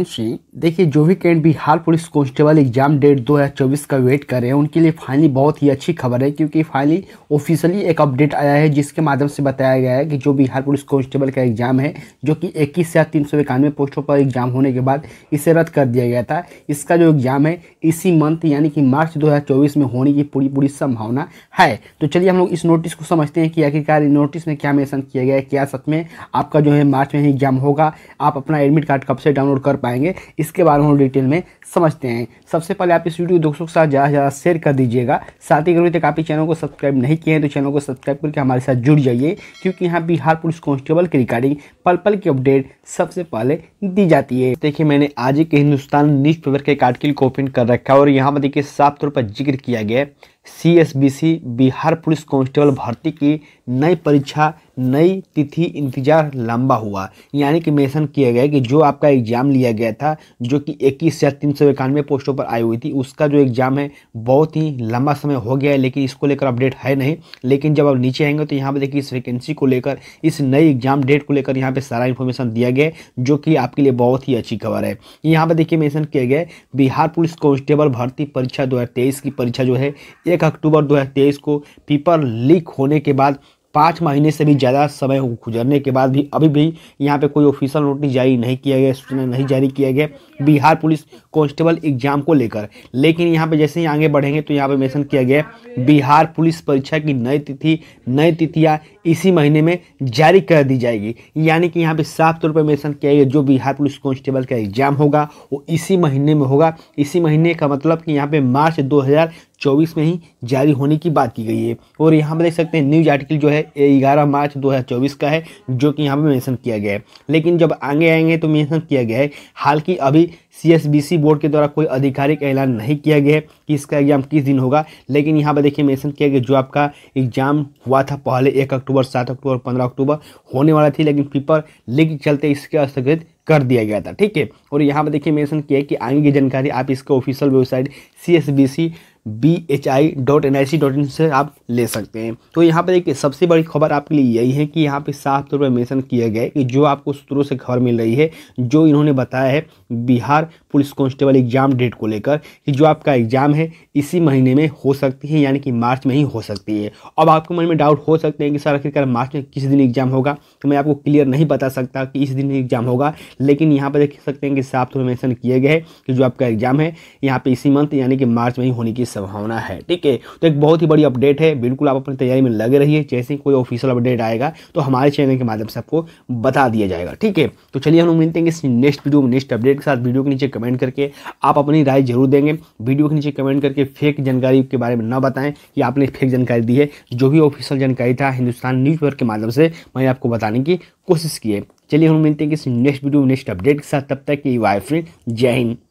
देखिए जो भी कैंड Bihar police constable exam date 2024 का वेट कर रहे हैं उनके लिए फाइनली बहुत ही अच्छी खबर है क्योंकि फाइनली ऑफिशियली एक अपडेट आया है जिसके माध्यम से बताया गया है कि जो बिहार पुलिस कांस्टेबल का एग्जाम है जो कि 21 से तीन सौ इक्यानवे पोस्टों पर एग्जाम होने के बाद इसे रद्द कर दिया गया था इसका जो एग्जाम है इसी मंथ यानी कि मार्च दो में होने की पूरी पूरी संभावना है तो चलिए हम लोग इस नोटिस को समझते हैं कि आखिरकार नोटिस में क्या मैंसन किया गया है क्या सच में आपका जो है मार्च में ही एग्जाम होगा आप अपना एडमिट कार्ड कब से डाउनलोड कर पाएंगे इसके बारे में हम डिटेल में समझते हैं सबसे पहले आप इस वीडियो को दोस्तों के साथ ज़्यादा से ज़्यादा शेयर कर दीजिएगा साथ ही अगर अभी तक आप चैनल को सब्सक्राइब नहीं किए हैं तो चैनल को सब्सक्राइब करके हमारे साथ जुड़ जाइए क्योंकि यहाँ बिहार पुलिस कॉन्स्टेबल की रिकॉर्डिंग पल पल की अपडेट सबसे पहले दी जाती है देखिए मैंने आज के हिंदुस्तान न्यूज़ के एक आर्टिकल को ओपन कर रखा है और यहाँ पर देखिए साफ तौर पर जिक्र किया गया है सीएसबीसी बिहार पुलिस कांस्टेबल भर्ती की नई परीक्षा नई तिथि इंतजार लंबा हुआ यानी कि मेंशन किया गया कि जो आपका एग्ज़ाम लिया गया था जो कि इक्कीस हज़ार तीन सौ इक्यानवे पोस्टों पर आई हुई थी उसका जो एग्ज़ाम है बहुत ही लंबा समय हो गया है लेकिन इसको लेकर अपडेट है नहीं लेकिन जब आप नीचे आएंगे तो यहाँ पर देखिए इस वैकेंसी को लेकर इस नई एग्ज़ाम डेट को लेकर यहाँ पर सारा इन्फॉर्मेशन दिया गया जो कि आपके लिए बहुत ही अच्छी खबर है यहाँ पर देखिए मैंसन किया गया बिहार पुलिस कॉन्स्टेबल भर्ती परीक्षा दो की परीक्षा जो है एक अक्टूबर दो को पेपर लीक होने के बाद पाँच महीने से भी ज़्यादा समय गुजरने के बाद भी अभी भी यहाँ पे कोई ऑफिशियल नोटिस जारी नहीं किया गया सूचना नहीं जारी किया गया बिहार पुलिस कांस्टेबल एग्जाम को लेकर लेकिन यहाँ पे जैसे ही आगे बढ़ेंगे तो यहाँ पे मेंशन किया गया बिहार पुलिस परीक्षा की नई तिथि नई तिथियाँ इसी महीने में जारी कर दी जाएगी यानी कि यहाँ पे साफ तौर पर मेंशन किया गया जो बिहार पुलिस कांस्टेबल का एग्जाम होगा वो इसी महीने में होगा इसी महीने का मतलब कि यहाँ पे मार्च 2024 में ही जारी होने की बात की गई है और यहाँ पर देख सकते हैं न्यूज आर्टिकल जो है ग्यारह मार्च दो का है जो कि यहाँ पर मैंसन किया गया है लेकिन जब आगे आएंगे तो मैंसन किया गया है हालांकि अभी सी बोर्ड के द्वारा कोई आधिकारिक ऐलान नहीं किया गया है कि इसका एग्जाम किस दिन होगा लेकिन यहाँ पर देखिए मेंशन किया गया जो आपका एग्जाम हुआ था पहले एक अक्टूबर सात अक्टूबर पंद्रह अक्टूबर होने वाला थी लेकिन पेपर लीक चलते इसके स्थगित कर दिया गया था ठीक है और यहाँ पर देखिए मेंशन किया है कि आगे की जानकारी आप इसका official website C B H I dot N I C dot in से आप ले सकते हैं तो यहाँ पर एक सबसे बड़ी खबर आपके लिए यही है कि यहाँ पे साफ तौर पर मेंशन किया गया है कि जो आपको सूत्रों से खबर मिल रही है जो इन्होंने बताया है Bihar police constable exam date को लेकर कि जो आपका एग्जाम है इसी महीने में हो सकती है यानी कि मार्च में ही हो सकती है अब आपके मन में डाउट हो सकते हैं कि सर आखिरकार मार्च में किस दिन एग्जाम होगा तो मैं आपको क्लियर नहीं बता सकता कि इस दिन एग्जाम होगा लेकिन यहाँ पर देख सकते हैं कि साफ में मैंशन किए गए कि जो आपका एग्जाम है यहाँ पे इसी मंथ यानी कि मार्च में ही होने की संभावना है ठीक है तो एक बहुत ही बड़ी अपडेट है बिल्कुल आप अपनी तैयारी में लगे रहिए जैसे ही कोई ऑफिशियल अपडेट आएगा तो हमारे चैनल के माध्यम से आपको बता दिया जाएगा ठीक है तो चलिए हम मिलते हैं इस नेक्स्ट वीडियो में नेक्स्ट अपडेट के साथ वीडियो के नीचे कमेंट करके आप अपनी राय जरूर देंगे वीडियो के नीचे कमेंट करके फेक जानकारी के बारे में न बताएं कि आपने फेक जानकारी दी है जो भी ऑफिशियल जानकारी था हिंदुस्तान न्यूज़पेपर के माध्यम से मैं आपको बताने बनाने की कोशिश की है चलिए हम मिलते हैं किसी नेक्स्ट वीडियो नेक्स्ट अपडेट के साथ तब तक के वाई फ्रेंड जय हिंद